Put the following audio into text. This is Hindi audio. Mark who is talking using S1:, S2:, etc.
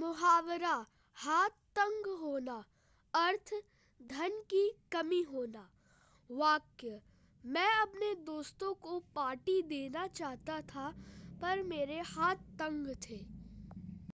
S1: मुहावरा हाथ तंग होना अर्थ धन की कमी होना वाक्य मैं अपने दोस्तों को पार्टी देना चाहता था पर मेरे हाथ तंग थे